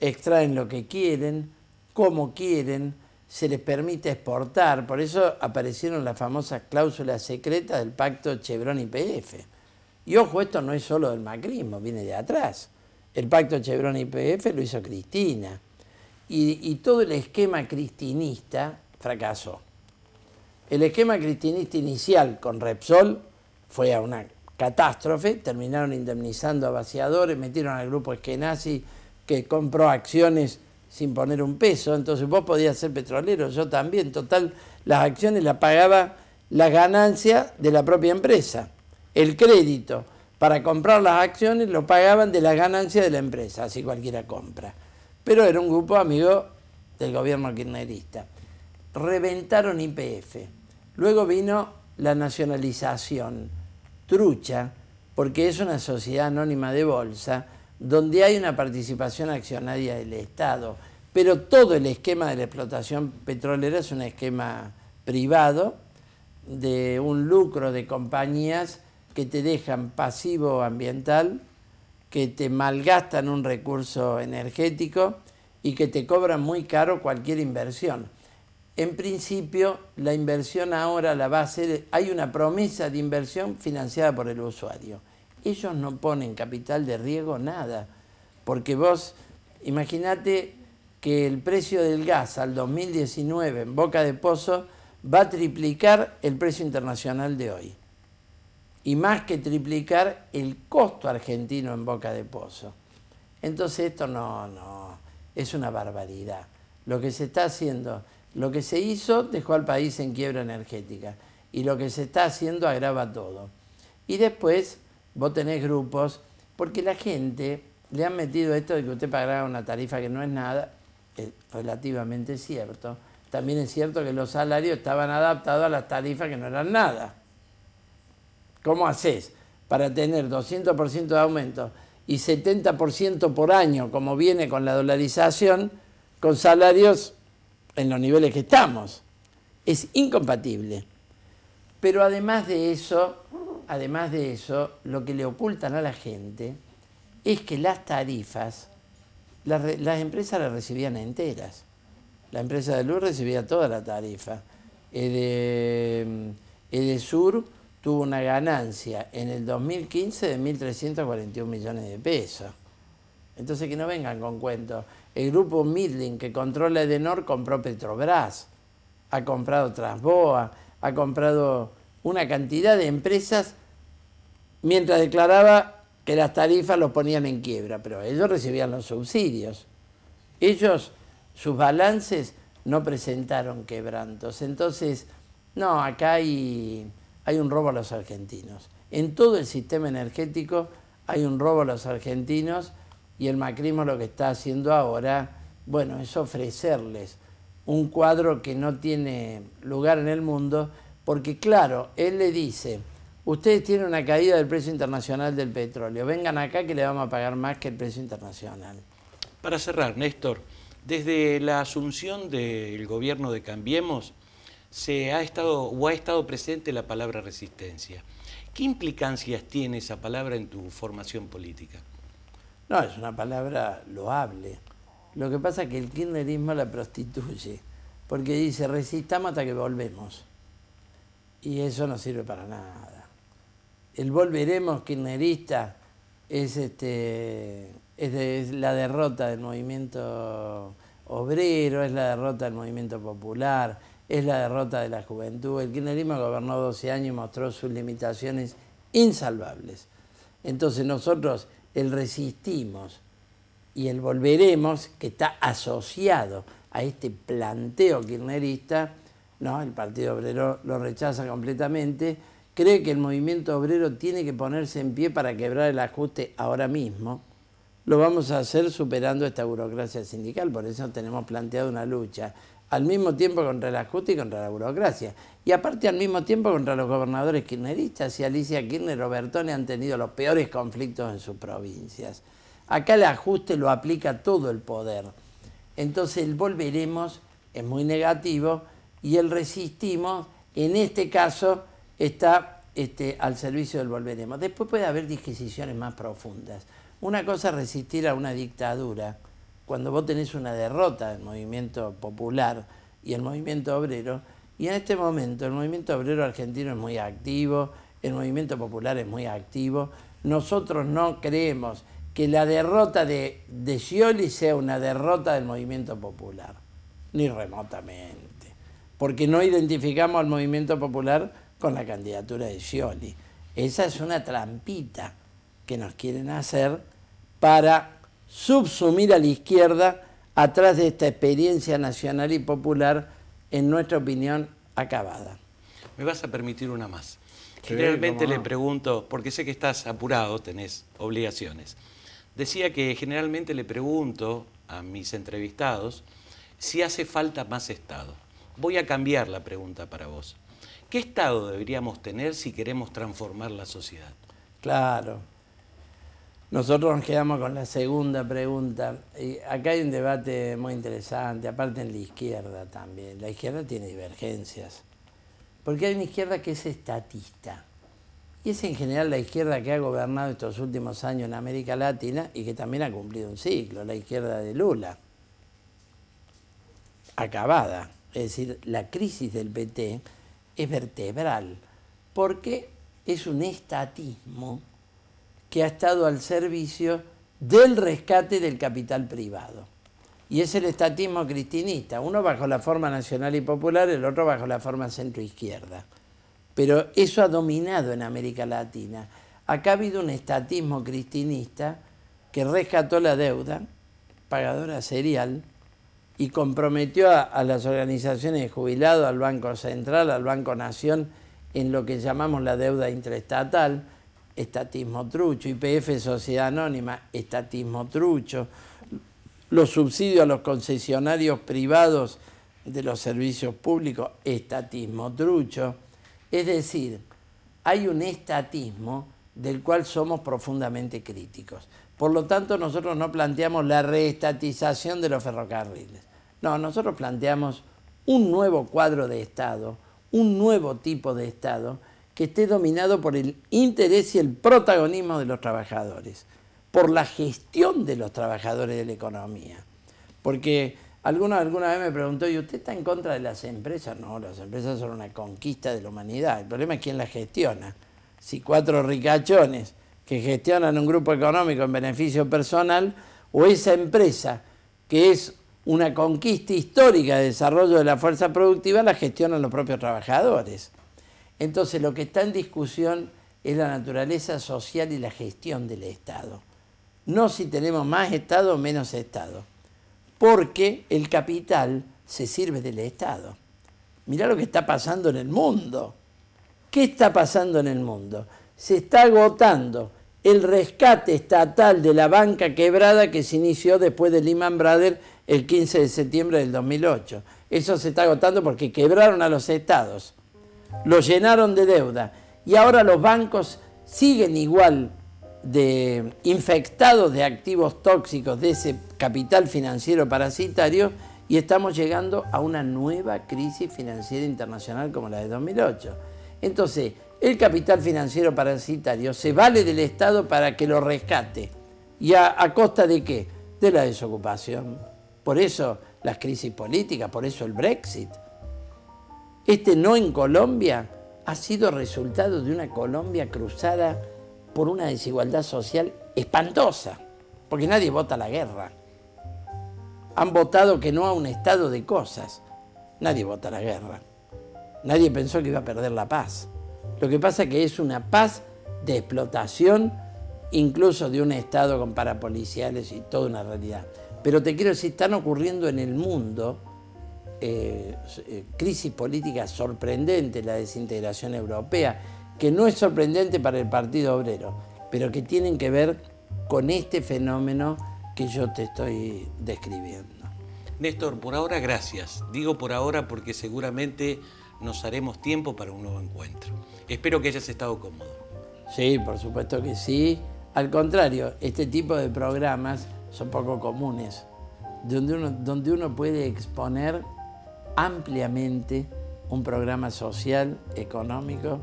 extraen lo que quieren, como quieren, se les permite exportar. Por eso aparecieron las famosas cláusulas secretas del pacto Chevron-IPF. Y ojo, esto no es solo del macrismo, viene de atrás. El pacto Chevron-IPF lo hizo Cristina. Y, todo el esquema cristinista fracasó. El esquema cristinista inicial con Repsol fue a una catástrofe, terminaron indemnizando a vaciadores, metieron al grupo Eskenazi que compró acciones sin poner un peso, entonces vos podías ser petrolero, yo también, total, las acciones las pagaba la ganancia de la propia empresa, el crédito para comprar las acciones lo pagaban de la ganancia de la empresa, así cualquiera compra. Pero era un grupo amigo del gobierno kirchnerista. Reventaron IPF. Luego vino la nacionalización, trucha, porque es una sociedad anónima de bolsa donde hay una participación accionaria del Estado, pero todo el esquema de la explotación petrolera es un esquema privado de un lucro de compañías que te dejan pasivo ambiental, que te malgastan un recurso energético y que te cobran muy caro cualquier inversión. En principio, la inversión ahora la va a hacer, hay una promesa de inversión financiada por el usuario ellos no ponen capital de riesgo nada, porque vos imagínate que el precio del gas al 2019 en Boca de Pozo va a triplicar el precio internacional de hoy y más que triplicar el costo argentino en Boca de Pozo. Entonces esto no, no, es una barbaridad. Lo que se está haciendo, lo que se hizo dejó al país en quiebra energética y lo que se está haciendo agrava todo. Y después vos tenés grupos, porque la gente le han metido esto de que usted pagará una tarifa que no es nada, es relativamente cierto. También es cierto que los salarios estaban adaptados a las tarifas que no eran nada. ¿Cómo haces para tener 200% de aumento y 70% por año, como viene con la dolarización, con salarios en los niveles que estamos? Es incompatible. Pero además de eso, además de eso, lo que le ocultan a la gente es que las tarifas, las, empresas las recibían enteras. La empresa de luz recibía toda la tarifa. de mm, Sur tuvo una ganancia en el 2015 de 1.341 millones de pesos. Entonces que no vengan con cuentos. El grupo Midling que controla Edenor compró Petrobras, ha comprado Transboa, ha comprado una cantidad de empresas mientras declaraba que las tarifas los ponían en quiebra, pero ellos recibían los subsidios. Ellos, sus balances no presentaron quebrantos. Entonces, no, acá hay, hay un robo a los argentinos. En todo el sistema energético hay un robo a los argentinos y el macrismo lo que está haciendo ahora, bueno, es ofrecerles un cuadro que no tiene lugar en el mundo porque claro, él le dice, ustedes tienen una caída del precio internacional del petróleo, vengan acá que le vamos a pagar más que el precio internacional. Para cerrar, Néstor, desde la asunción del gobierno de Cambiemos, se ha estado o ha estado presente la palabra resistencia. ¿Qué implicancias tiene esa palabra en tu formación política? No, es una palabra loable. Lo que pasa es que el kirchnerismo la prostituye, porque dice resistamos hasta que volvemos y eso no sirve para nada. El volveremos kirchnerista es, este, es, la derrota del movimiento obrero, es la derrota del movimiento popular, es la derrota de la juventud. El kirchnerismo gobernó 12 años y mostró sus limitaciones insalvables. Entonces nosotros el resistimos y el volveremos, que está asociado a este planteo kirchnerista, ¿no? el Partido Obrero lo rechaza completamente, cree que el movimiento obrero tiene que ponerse en pie para quebrar el ajuste ahora mismo, lo vamos a hacer superando esta burocracia sindical, por eso tenemos planteado una lucha, al mismo tiempo contra el ajuste y contra la burocracia, y aparte al mismo tiempo contra los gobernadores kirchneristas, y Alicia Kirchner y Robertone han tenido los peores conflictos en sus provincias. Acá el ajuste lo aplica todo el poder, entonces volveremos es muy negativo, y el resistimos, en este caso, está este, al servicio del volveremos. Después puede haber disquisiciones más profundas. Una cosa es resistir a una dictadura. Cuando vos tenés una derrota del movimiento popular y el movimiento obrero, y en este momento el movimiento obrero argentino es muy activo, el movimiento popular es muy activo, nosotros no creemos que la derrota de, de sea una derrota del movimiento popular, ni remotamente porque no identificamos al movimiento popular con la candidatura de Scioli. Esa es una trampita que nos quieren hacer para subsumir a la izquierda atrás de esta experiencia nacional y popular, en nuestra opinión, acabada. Me vas a permitir una más. Generalmente le pregunto, porque sé que estás apurado, tenés obligaciones. Decía que generalmente le pregunto a mis entrevistados si hace falta más Estado. Voy a cambiar la pregunta para vos. ¿Qué Estado deberíamos tener si queremos transformar la sociedad? Claro. Nosotros nos quedamos con la segunda pregunta. Y acá hay un debate muy interesante, aparte en la izquierda también. La izquierda tiene divergencias. Porque hay una izquierda que es estatista. Y es en general la izquierda que ha gobernado estos últimos años en América Latina y que también ha cumplido un ciclo, la izquierda de Lula. Acabada es decir, la crisis del PT, es vertebral, porque es un estatismo que ha estado al servicio del rescate del capital privado. Y es el estatismo cristinista, uno bajo la forma nacional y popular, el otro bajo la forma centroizquierda. Pero eso ha dominado en América Latina. Acá ha habido un estatismo cristinista que rescató la deuda, pagadora serial, y comprometió a, las organizaciones de jubilados, al Banco Central, al Banco Nación, en lo que llamamos la deuda interestatal, estatismo trucho, YPF, Sociedad Anónima, estatismo trucho, los subsidios a los concesionarios privados de los servicios públicos, estatismo trucho. Es decir, hay un estatismo del cual somos profundamente críticos. Por lo tanto, nosotros no planteamos la reestatización de los ferrocarriles. No, nosotros planteamos un nuevo cuadro de Estado, un nuevo tipo de Estado que esté dominado por el interés y el protagonismo de los trabajadores, por la gestión de los trabajadores de la economía. Porque alguno alguna vez me preguntó, ¿y usted está en contra de las empresas? No, las empresas son una conquista de la humanidad. El problema es quién las gestiona si cuatro ricachones que gestionan un grupo económico en beneficio personal o esa empresa que es una conquista histórica de desarrollo de la fuerza productiva la gestionan los propios trabajadores. Entonces lo que está en discusión es la naturaleza social y la gestión del Estado. No si tenemos más Estado o menos Estado, porque el capital se sirve del Estado. Mirá lo que está pasando en el mundo. ¿Qué está pasando en el mundo? Se está agotando el rescate estatal de la banca quebrada que se inició después de Lehman Brothers el 15 de septiembre del 2008. Eso se está agotando porque quebraron a los estados, lo llenaron de deuda y ahora los bancos siguen igual de infectados de activos tóxicos de ese capital financiero parasitario y estamos llegando a una nueva crisis financiera internacional como la de 2008. Entonces, el capital financiero parasitario se vale del Estado para que lo rescate. ¿Y a, costa de qué? De la desocupación. Por eso las crisis políticas, por eso el Brexit. Este no en Colombia ha sido resultado de una Colombia cruzada por una desigualdad social espantosa, porque nadie vota la guerra. Han votado que no a un estado de cosas, nadie vota la guerra. Nadie pensó que iba a perder la paz. Lo que pasa es que es una paz de explotación, incluso de un Estado con parapoliciales y toda una realidad. Pero te quiero decir, están ocurriendo en el mundo eh, eh, crisis políticas sorprendentes, la desintegración europea, que no es sorprendente para el Partido Obrero, pero que tienen que ver con este fenómeno que yo te estoy describiendo. Néstor, por ahora gracias. Digo por ahora porque seguramente nos haremos tiempo para un nuevo encuentro. Espero que hayas estado cómodo. Sí, por supuesto que sí. Al contrario, este tipo de programas son poco comunes, donde uno, donde uno puede exponer ampliamente un programa social, económico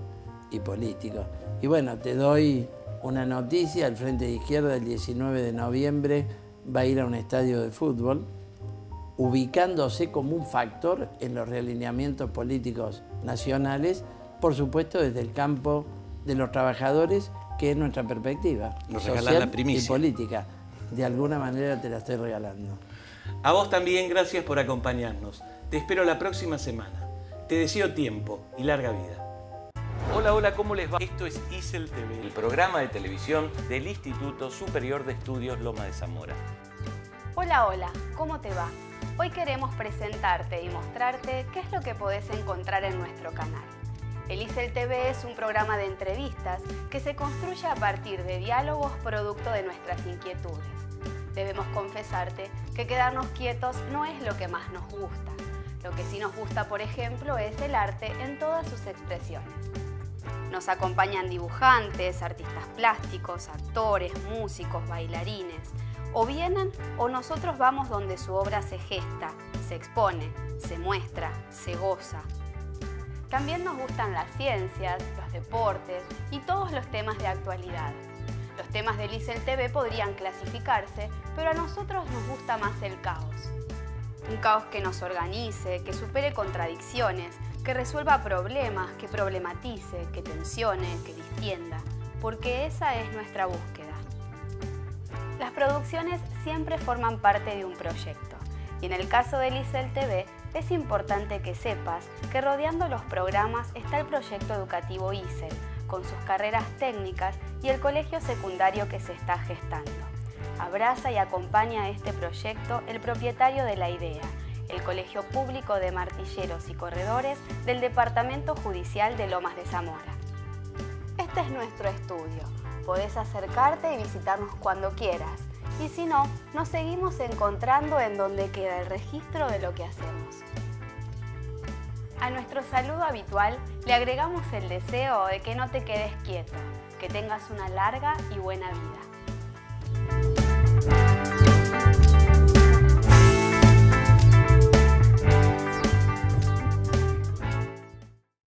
y político. Y bueno, te doy una noticia, el Frente de Izquierda el 19 de noviembre va a ir a un estadio de fútbol ubicándose como un factor en los realineamientos políticos nacionales, por supuesto desde el campo de los trabajadores, que es nuestra perspectiva Nos social la primicia. y política. De alguna manera te la estoy regalando. A vos también gracias por acompañarnos. Te espero la próxima semana. Te deseo tiempo y larga vida. Hola, hola, ¿cómo les va? Esto es ISEL TV, el programa de televisión del Instituto Superior de Estudios Loma de Zamora. Hola, hola, ¿cómo te va? Hoy queremos presentarte y mostrarte qué es lo que podés encontrar en nuestro canal. Elisel TV es un programa de entrevistas que se construye a partir de diálogos producto de nuestras inquietudes. Debemos confesarte que quedarnos quietos no es lo que más nos gusta. Lo que sí nos gusta, por ejemplo, es el arte en todas sus expresiones. Nos acompañan dibujantes, artistas plásticos, actores, músicos, bailarines, o vienen o nosotros vamos donde su obra se gesta, se expone, se muestra, se goza. También nos gustan las ciencias, los deportes y todos los temas de actualidad. Los temas de el TV podrían clasificarse, pero a nosotros nos gusta más el caos. Un caos que nos organice, que supere contradicciones, que resuelva problemas, que problematice, que tensione, que distienda, porque esa es nuestra búsqueda. Las producciones siempre forman parte de un proyecto y en el caso del ISEL TV es importante que sepas que rodeando los programas está el proyecto educativo ISEL, con sus carreras técnicas y el colegio secundario que se está gestando. Abraza y acompaña a este proyecto el propietario de la idea, el Colegio Público de Martilleros y Corredores del Departamento Judicial de Lomas de Zamora. Este es nuestro estudio Podés acercarte y visitarnos cuando quieras. Y si no, nos seguimos encontrando en donde queda el registro de lo que hacemos. A nuestro saludo habitual le agregamos el deseo de que no te quedes quieto, que tengas una larga y buena vida.